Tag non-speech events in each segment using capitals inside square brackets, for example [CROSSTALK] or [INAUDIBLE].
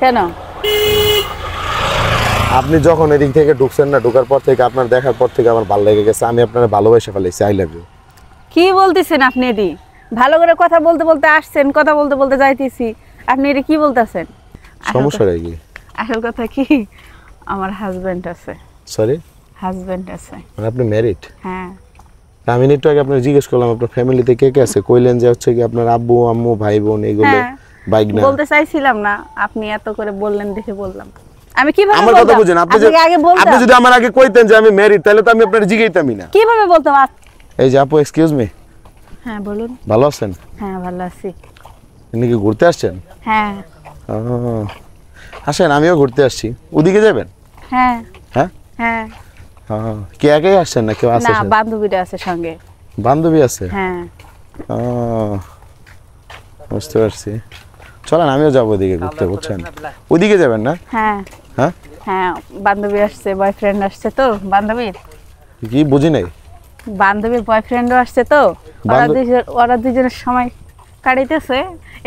কেন আপনি যখন এদিক থেকে ঢুকছেন না ঢোকার পর থেকে আপনার দেখার পর থেকে আমার ভালো লেগে গেছে আমি আপনার ভালোবাসে ফেলেছি আই লাভ ইউ কি বলতেছেন আপনি এটি ভালো করে কথা বলতে বলতে আসছেন কথা বলতে বলতে যাইতেছি আপনি এটা কি বলতেছেন সমস্যা কি আসল কথা কি আমার হাজবেন্ড আছে সরি হাজবেন্ড আছে মানে আপনি ম্যারিড হ্যাঁ আমি একটু আগে আপনাকে জিজ্ঞেস করলাম আপনার ফ্যামিলিতে কে কে আছে কইলেন যে হচ্ছে কি আপনার আব্বু আম্মু ভাই বোন এগুলো হ্যাঁ বাইক না বলতে চাইছিলাম না আপনি এত করে বললেন দেখে বললাম আমি কিভাবে আমার কথা বুঝেন আপনি আগে বলতেন আপনি যদি আমার আগে কইতেন যে আমি ম্যারিড তাহলে তো আমি জিগাইতামই না কিভাবে বলতাম এই যে আপু এক্সকিউজ মি হ্যাঁ বলুন ভালো আছেন হ্যাঁ ভালো আছি আপনি কি ঘুরতে আসছেন হ্যাঁ আসেন আমিও ঘুরতে আসছি ওদিকে যাবেন হ্যাঁ হ্যাঁ হ্যাঁ কে একাই আসছেন না কেউ আছে না বান্ধবীরা আছে সঙ্গে বান্ধবী আছে হ্যাঁ বুঝতে পারছি চলেন আমিও যাবো ওদিকে ঘুরতে বুঝছেন ওদিকে যাবেন না হ্যাঁ। হ্যাঁ? হ্যাঁ, বান্ধবী আসছে বয়ফ্রেন্ড আসছে তো বান্ধবীর কি বুঝি নাই বান্ধবীর বয়ফ্রেন্ডও আসছে তো ওরা দুজনের সময় কাটাইতেছে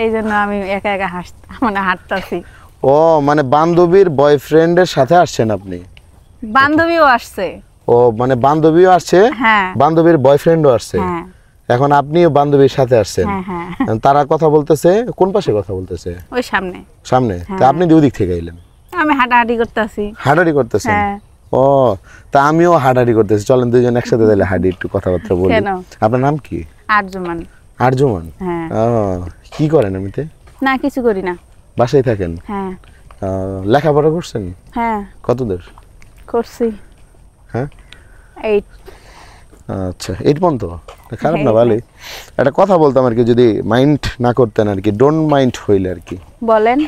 এই জন্য আমি একা একা হাস মানে হাঁটতাছি ও মানে বান্ধবীর বয়ফ্রেন্ডের সাথে আসছেন আপনি বান্ধবীও আসছে ও মানে বান্ধবীও আসছে হ্যাঁ বান্ধবীর বয়ফ্রেন্ডও আসছে হ্যাঁ এখন আপনিও বান্ধবীর সাথে আসছেন হ্যাঁ, হ্যাঁ। তারা কথা বলতেছে কোন পাশে কথা বলতেছে ওই সামনে সামনে তা হ্যাঁ। আপনি দিক থেকে এলেন আমি হাঁটাহাঁটি করতেছি হাঁটাহাঁটি করতেছেন ও তা আমিও হাঁটাহাঁটি করতেছি চলেন দুজন একসাথে তাহলে হাঁটি একটু কথাবার্তা বলি আপনার নাম কি আরজুমান আরজুমান কি করেন এমনিতে না কিছু করি না বাসায় থাকেন হ্যাঁ লেখাপড়া করছেন হ্যাঁ কত দূর করছি হ্যাঁ এইট আচ্ছা এইটপন তো খারাপ না হ্যাঁ, ভালোই হ্যাঁ। একটা কথা বলতাম আর কি যদি মাইন্ড না করতেন আর কি ডোন্ট মাইন্ড হইলে আর কি বলেন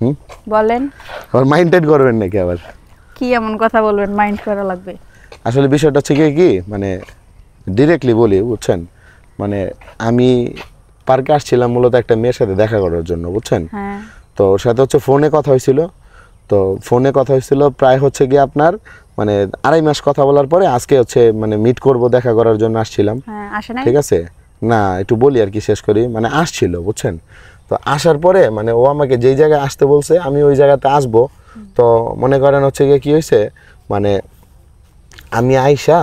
হুম বলেন আবার মাইন্ড টাইট করবেন নাকি আবার কি এমন কথা বলবেন মাইন্ড করা লাগবে আসলে বিষয়টা হচ্ছে কি কি মানে ডিরেক্টলি বলি বুঝছেন মানে আমি পার্কে আসছিলাম মূলত একটা মেয়ের সাথে দেখা করার জন্য বুঝছেন হ্যাঁ। তো ওর সাথে হচ্ছে ফোনে কথা হয়েছিল তো ফোনে কথা হয়েছিল প্রায় হচ্ছে গিয়ে আপনার মানে আড়াই মাস কথা বলার পরে আজকে হচ্ছে মানে মিট করব দেখা করার জন্য আসছিলাম হ্যাঁ, ঠিক আছে না একটু বলি আর কি শেষ করি মানে আসছিল বুঝছেন তো আসার পরে মানে ও আমাকে যেই জায়গায় আসতে বলছে আমি ওই জায়গাতে আসবো তো মনে করেন হচ্ছে গিয়ে কী হয়েছে মানে আমি আইসা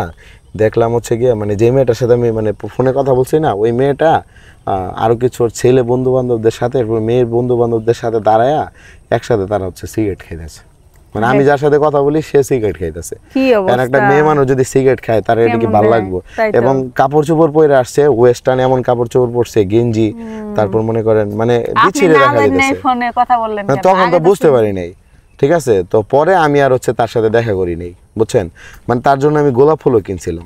দেখলাম হচ্ছে গিয়ে মানে যে মেয়েটার সাথে আমি মানে ফোনে কথা বলছি না ওই মেয়েটা আরও কিছু ছেলে বন্ধু বান্ধবদের সাথে মেয়ের বন্ধু বান্ধবদের সাথে দাঁড়ায়া একসাথে তারা হচ্ছে সিগারেট খেয়েছে মানে আমি যার সাথে কথা বলি সে সিগারেট খাইতেছে কারণ একটা মেয়ে মানুষ যদি সিগারেট খায় তার এটা কি ভালো লাগবে এবং কাপড় চোপড় পরে আসছে ওয়েস্টার্ন এমন কাপড় চোপড় পরছে গেঞ্জি তারপর মনে করেন মানে বিচ্ছিরে দেখা যাচ্ছে মানে তখন তো বুঝতে পারি নাই ঠিক আছে তো পরে আমি আর হচ্ছে তার সাথে দেখা করি নাই বুঝছেন মানে তার জন্য আমি গোলাপ ফুলও কিনছিলাম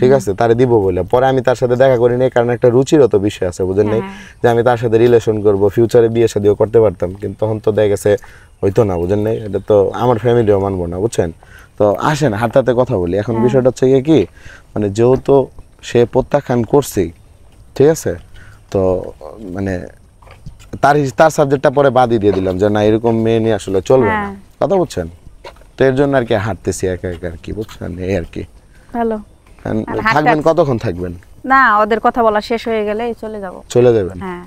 ঠিক আছে তারে দিব বলে পরে আমি তার সাথে দেখা করি নাই কারণ একটা রুচির অত বিষয় আছে বুঝেন নাই হ্যাঁ। যে আমি তার সাথে রিলেশন করব ফিউচারে বিয়ে শাদিও করতে পারতাম কিন্তু তখন তো দেখা গেছে হইতো না বুঝেন নাই এটা তো আমার ফ্যামিলিও মানবো না বুঝছেন তো আসেন হাতে কথা বলি এখন হ্যাঁ। বিষয়টা হচ্ছে গিয়ে কি মানে যেহেতু সে প্রত্যাখ্যান করছি ঠিক আছে তো মানে তার তার সাবজেক্টটা পরে বাদই দিয়ে দিলাম যে না এরকম মেয়ে নিয়ে আসলে চলবে না হ্যাঁ। কথা বলছেন তো এর জন্য আর কি হাঁটতেছি একা একা আর কি বুঝছেন এই আর কি ভালো থাকবেন কতক্ষণ থাকবেন না ওদের কথা বলা শেষ হয়ে গেলে চলে যাব চলে যাবেন হ্যাঁ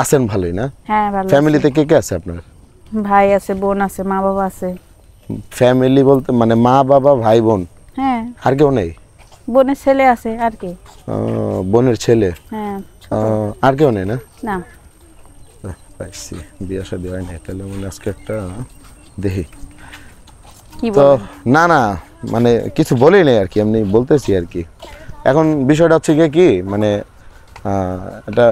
আছেন ভালোই না হ্যাঁ ভালো ফ্যামিলিতে কে কে আছে আপনার ভাই আছে বোন আছে মা বাবা আছে ফ্যামিলি বলতে মানে মা বাবা ভাই বোন হ্যাঁ আর কেউ নেই বোনের ছেলে আছে আর কি বোনের ছেলে হ্যাঁ আর কেউ নেই না না পাইছি বিয়ে শাদী হয় না তাহলে মনে আজকে একটা দেখি তো না না মানে কিছু বলি নাই আর কি এমনি বলতেছি আর কি এখন বিষয়টা হচ্ছে গিয়ে কি মানে এটা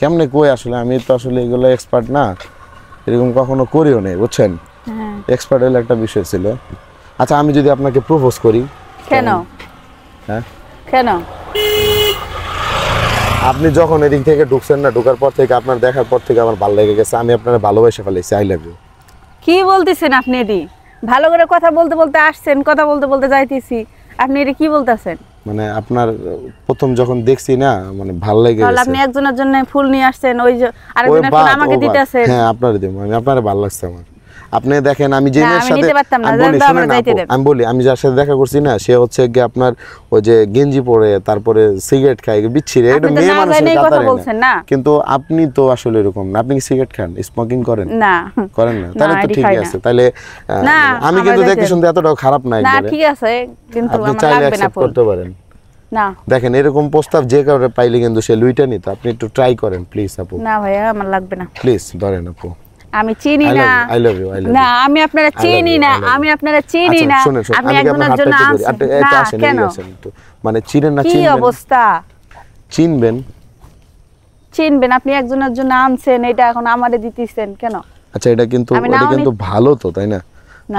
কেমনে কই আসলে আমি তো আসলে এগুলো এক্সপার্ট না এরকম কখনো করিও নেই বুঝছেন এক্সপার্ট হ্যাঁ। হলে একটা বিষয় ছিল আচ্ছা আমি যদি আপনাকে প্রপোজ করি কেন হ্যাঁ কেন আপনি যখন এদিক থেকে ঢুকছেন না ঢোকার পর থেকে আপনার দেখার পর থেকে আমার ভালো লেগে গেছে আমি আপনার ভালোবাসে ফেলেছি আই লাভ ইউ কি বলতেছেন আপনি এটি ভালো করে কথা বলতে বলতে আসছেন কথা বলতে বলতে যাইতেছি আপনি এটা কি বলতেছেন মানে আপনার প্রথম যখন দেখছি না মানে ভালো লাগে তাহলে আপনি একজনের জন্য ফুল নিয়ে আসছেন ওই আরেকজনের ফুল আমাকে দিতেছেন হ্যাঁ আপনার দিব আমি আপনার ভালো লাগছে আমার আপনি দেখেন আমি যে সাথে আমি বলি আমি যার সাথে দেখা করছি না সে হচ্ছে গিয়ে আপনার ওই যে গেঞ্জি পরে তারপরে সিগারেট খায় বিচ্ছিরে এটা মেয়ে মানুষের না কিন্তু আপনি তো আসলে এরকম না আপনি কি সিগারেট খান স্মোকিং করেন না করেন না তাহলে তো ঠিক আছে তাহলে আমি কিন্তু দেখি শুনতে এতটাও খারাপ না না ঠিক আছে কিন্তু আপনি চাইলে অ্যাকসেপ্ট করতে পারেন না দেখেন এরকম প্রস্তাব যে কারণে পাইলে কিন্তু সে লুইটা নিত আপনি একটু ট্রাই করেন প্লিজ আপু না ভাই আমার লাগবে না প্লিজ ধরেন আপু আমি চিনি না না আমি আপনারা আচ্ছা, চিনি না আমি আপনারা চিনি না আমি একজনের জন্য কেন মানে চিনেন না কি অবস্থা চিনবেন চিনবেন আপনি একজনের জন্য আনছেন এটা এখন আমারে দিতেছেন কেন আচ্ছা এটা কিন্তু এটা কিন্তু ভালো তো তাই না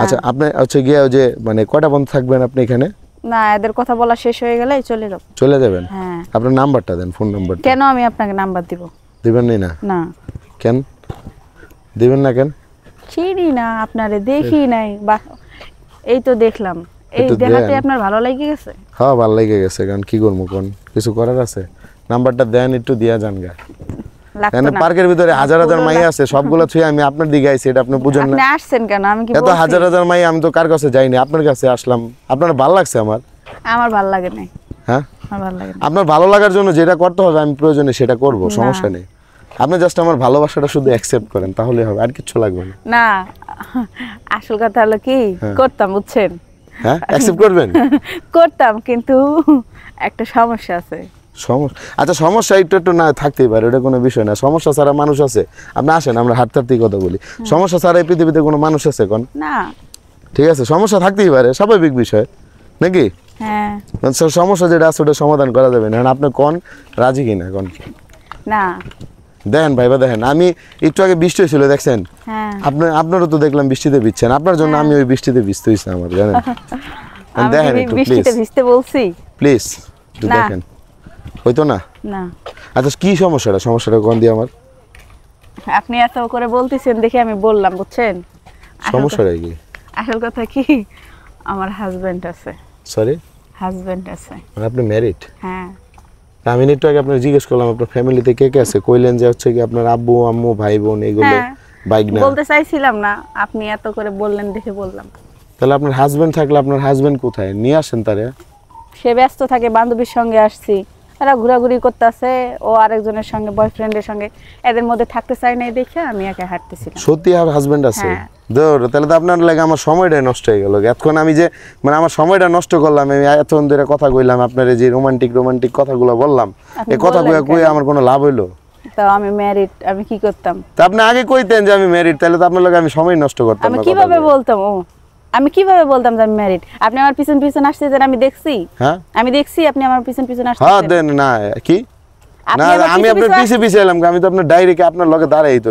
আচ্ছা আপনি হচ্ছে গিয়ে যে মানে কয়টা বন্ধ থাকবেন আপনি এখানে না এদের কথা বলা শেষ হয়ে গেলে চলে যাব চলে যাবেন হ্যাঁ আপনার নাম্বারটা দেন ফোন নাম্বার কেন আমি আপনাকে নাম্বার দিব দিবেন না না কেন দিবেন না কেন চিনি না আপনারে দেখি নাই এই তো দেখলাম এই দেখাতে আপনার ভালো লাগে গেছে হ্যাঁ ভালো লাগে গেছে কারণ কি করব কোন কিছু করার আছে নাম্বারটা দেন একটু দিয়া যান গা মানে পার্কের ভিতরে হাজার হাজার মাই আছে সবগুলো ছুঁয়ে আমি আপনার দিকে আইছি এটা আপনি বুঝেন না আপনি আসছেন কেন আমি কি এত হাজার হাজার মাই আমি তো কার কাছে যাইনি আপনার কাছে আসলাম আপনার ভালো লাগছে আমার আমার ভালো লাগে না হ্যাঁ আমার ভালো লাগে আপনার ভালো লাগার জন্য যেটা করতে হবে আমি প্রয়োজনে সেটা করব সমস্যা নেই আপনি জাস্ট আমার ভালোবাসাটা শুধু অ্যাকসেপ্ট করেন তাহলে হবে আর কিছু লাগবে না না আসল কথা হলো কি হ্যাঁ। করতাম বুঝছেন হ্যাঁ অ্যাকসেপ্ট করবেন [LAUGHS] করতাম কিন্তু একটা সমস্যা আছে সমস্যা আচ্ছা সমস্যা একটু একটু না থাকতেই পারে ওটা কোনো বিষয় না সমস্যা ছাড়া মানুষ আছে আপনি আসেন আমরা হাঁটতে হাঁটতেই কথা বলি সমস্যা ছাড়া এই পৃথিবীতে কোনো মানুষ আছে কোন না ঠিক আছে সমস্যা থাকতেই পারে স্বাভাবিক বিষয় নাকি হ্যাঁ আচ্ছা, সমস্যা যেটা আছে ওটা সমাধান করা যাবে না আপনি কোন রাজি কিনা কোন না দেখেন ভাইবা দেখেন আমি একটু আগে বৃষ্টি হয়েছিল দেখছেন হ্যাঁ। আপনার আপনারও তো দেখলাম বৃষ্টিতে ভিজছেন আপনার জন্য হ্যাঁ। আমি ওই বৃষ্টিতে ভিজতে হয়েছে আমার জানেন [LAUGHS] দেখেন একটু প্লিজ ভিজতে বলছি প্লিজ একটু দেখেন হইতো না আচ্ছা কি সমস্যাটা সমস্যাটা কোন দিয়ে আমার আপনি এত করে বলতেছেন দেখে আমি বললাম বুঝছেন সমস্যাটা কি আসল কথা কি আমার হাজবেন্ড আছে সরি হাজবেন্ড আছে মানে আপনি ম্যারিড হ্যাঁ হ্যাঁ, আমি একটু আগে আপনার জিজ্ঞেস করলাম আপনার ফ্যামিলিতে কে কে আছে কইলেন যে হচ্ছে কি আপনার আব্বু আম্মু ভাই বোন এগুলো হ্যাঁ, বাইক না বলতে চাইছিলাম না আপনি এত করে বললেন দেখে বললাম তাহলে আপনার হাজবেন্ড থাকলে আপনার হাজবেন্ড কোথায় নিয়ে আসেন তারে সে ব্যস্ত থাকে বান্ধবীর সঙ্গে আসছি এরা ঘোরাঘুরি করতেছে ও আরেকজনের সঙ্গে বয়ফ্রেন্ডের সঙ্গে এদের মধ্যে থাকতে চাই নাই দেখে আমি একে হাঁটতেছিলাম সত্যি আর হাজবেন্ড আছে হ্যাঁ। ধর তাহলে তো আপনার লাগে আমার সময়টাই নষ্ট হয়ে গেল এতক্ষণ আমি যে মানে আমার সময়টা নষ্ট করলাম আমি এতক্ষণ ধরে কথা কইলাম আপনার যে রোমান্টিক রোমান্টিক কথাগুলো বললাম এই কথাগুলো কই আমার কোনো লাভ হইলো তো আমি ম্যারিড আমি কি করতাম তা আপনি আগে কইতেন যে আমি ম্যারিড তাহলে তো আপনার লাগে আমি সময় নষ্ট করতাম আমি কিভাবে বলতাম ও আমি কিভাবে বলতাম যে আমি ম্যারিড আপনি আমার পিছন পিছন আসতেছেন আমি দেখছি হ্যাঁ আমি দেখছি আপনি আমার পিছন পিছন হ্যাঁ, আসতেছেন হ্যাঁ দেন না কি না আমি আপনার পিছে পিছে এলাম আমি তো আপনার ডাইরেক্ট আপনার লগে দাঁড়াই তো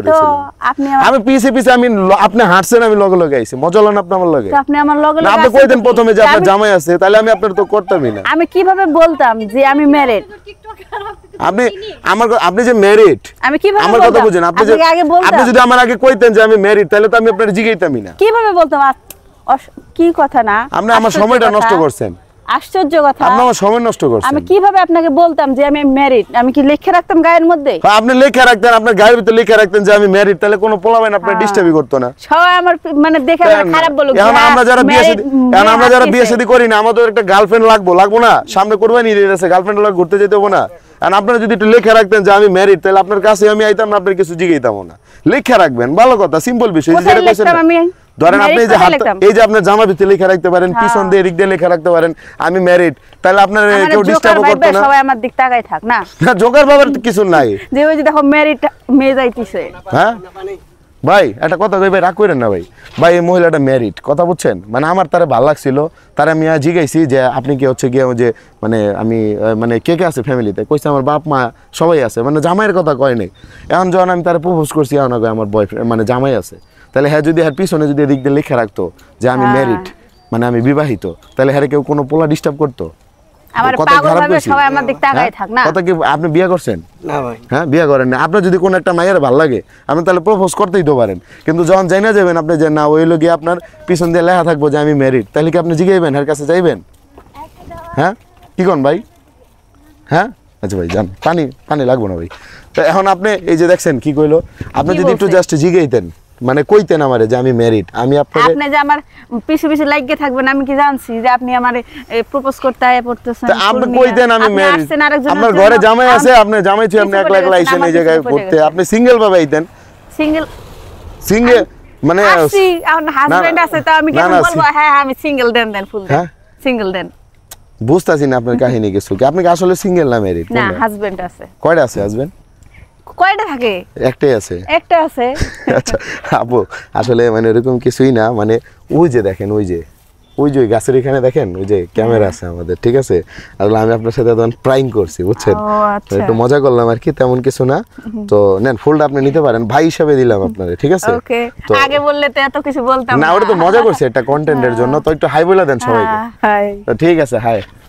আপনি আমি পিছে পিছে আমি আপনি হাঁটছেন আমি লগে লগে আইছি মজা লন আপনি আমার লগে আপনি আমার লগে লগে আপনি দেন প্রথমে যে আপনার জামাই আছে তাহলে আমি আপনার তো করতামই না আমি কিভাবে বলতাম যে আমি ম্যারিড আপনি আমার আপনি যে ম্যারিড আমি কিভাবে আমার কথা বুঝেন আপনি যে আগে আপনি যদি আমার আগে কইতেন যে আমি ম্যারিড তাহলে তো আমি আপনার জিগাইতামই না কিভাবে বলতাম কি কথা না আপনি আমার সময়টা নষ্ট করছেন আশ্চর্য কথা আপনি আমার সময় নষ্ট করছেন আমি কিভাবে আপনাকে বলতাম যে আমি ম্যারিড আমি কি লিখে রাখতাম গায়ের মধ্যে হ্যাঁ, আপনি লিখে রাখতেন আপনার গায়ের ভিতরে লিখে রাখতেন যে আমি ম্যারিড তাহলে কোনো ডিস্টার্বই হ্যাঁ। করতো না সবাই আমার মানে দেখে খারাপ বলো আমরা যারা বিয়ে আমরা যারা বিয়ে করি না আমাদের একটা গার্লফ্রেন্ড লাগবো লাগবো না সামনে করবেন আছে গার্লফ্রেন্ড ঘুরতে যেতে হবে না কারণ আপনারা যদি একটু লেখা রাখতেন যে আমি ম্যারিড তাহলে আপনার কাছে আমি আইতাম না আপনার কিছু জিগাইতাম না লেখা রাখবেন ভালো কথা সিম্পল বিষয় যেটা কইছেন আমি ধরেন আপনি যে হাত এই যে আপনার জামা ভিতরে লেখা রাখতে পারেন হ্যাঁ। পিছন দিয়ে এদিক দিয়ে লেখা রাখতে পারেন আমি ম্যারিড তাহলে আপনার কেউ ডিস্টার্ব করতে না সবাই আমার দিক তাকায় থাক না না জোকার বাবার কিছু নাই যে ওই যে দেখো ম্যারিড মেয়ে যাইতিছে হ্যাঁ ভাই একটা কথা কই ভাই রাগ করেন না ভাই ভাই এই মহিলাটা ম্যারিড কথা বুঝছেন মানে আমার তারা ভালো লাগছিল তারা আমি জিগাইছি যে আপনি কি হচ্ছে গিয়ে যে মানে আমি মানে কে কে আছে ফ্যামিলিতে কইছে আমার বাপ মা সবাই আছে মানে জামাইয়ের কথা কয় নাই এখন যখন আমি তারা প্রপোজ করছি এখন আমার বয়ফ্রেন্ড মানে জামাই আছে তাহলে হ্যাঁ যদি হ্যাঁ পিছনে যদি এদিক দিয়ে লিখে রাখতো যে আমি ম্যারিড মানে আমি বিবাহিত তাহলে হ্যাঁ কেউ কোনো পোলা ডিস্টার্ব করতো হ্যাঁ? আপনি বিয়ে করছেন হ্যাঁ বিয়ে করেন না আপনার যদি কোনো একটা ভালো লাগে আপনি তাহলে পারেন কিন্তু যখন যাই না যাবেন আপনি যে না ওই আপনার পিছন দিয়ে লেখা থাকবো যে আমি ম্যারিড তাহলে কি আপনি জিগাইবেন এর কাছে যাইবেন হ্যাঁ কি কন ভাই হ্যাঁ আচ্ছা ভাই জান পানি পানি লাগবো না ভাই এখন আপনি এই যে দেখছেন কি কইলো আপনি যদি একটু জাস্ট জিগেইতেন মানে কইতেন আমারে যে আমি ম্যারিড আমি আপনাকে আপনি যে আমার পিছু পিছু লাগিয়ে থাকবেন আমি কি জানছি যে আপনি আমারে প্রপোজ করতে আয় পড়তেছেন তা আপনি কইতেন আমি ম্যারিড আমার ঘরে জামাই আছে আপনি জামাই ছিল আপনি একলা একলা আইছেন এই জায়গায় ঘুরতে আপনি সিঙ্গেল ভাবে আইতেন সিঙ্গেল সিঙ্গেল মানে আসি আমার হাজবেন্ড আছে তো আমি কি বলবো হ্যাঁ, হ্যাঁ আমি সিঙ্গেল দেন দেন ফুল দেন সিঙ্গেল হ্যাঁ? দেন বুঝতাছি না আপনার কাহিনী কিছু কি আপনি কি আসলে সিঙ্গেল না ম্যারিড না হাজবেন্ড আছে কয়টা আছে হাজবেন্ড কয়টা থাকে একটাই আছে একটা আছে [LAUGHS] আচ্ছা আপু আসলে মানে এরকম কিছুই না মানে ওই যে দেখেন ওই যে ওই যে গাছের এখানে দেখেন ওই যে ক্যামেরা আছে আমাদের ঠিক আছে আসলে আমি আপনার সাথে তখন প্রাইম করছি বুঝছেন আচ্ছা। একটু মজা করলাম আর কি তেমন কিছু না তো নেন ফুলটা আপনি নিতে পারেন ভাই হিসাবে দিলাম আপনারে ঠিক আছে আগে বললে তো এত কিছু বলতাম না ওটা তো মজা করছে একটা কন্টেন্টের [LAUGHS] জন্য তো একটু হাই বলে দেন হ্যাঁ, সবাইকে হাই ঠিক আছে হাই